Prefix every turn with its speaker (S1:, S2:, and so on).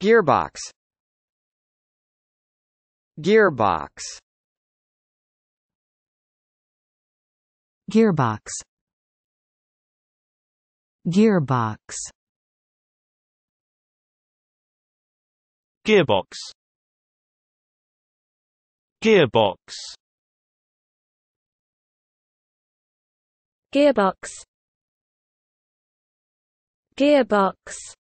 S1: Gearbox Gearbox Gearbox Gearbox Gearbox Gearbox Gearbox Gearbox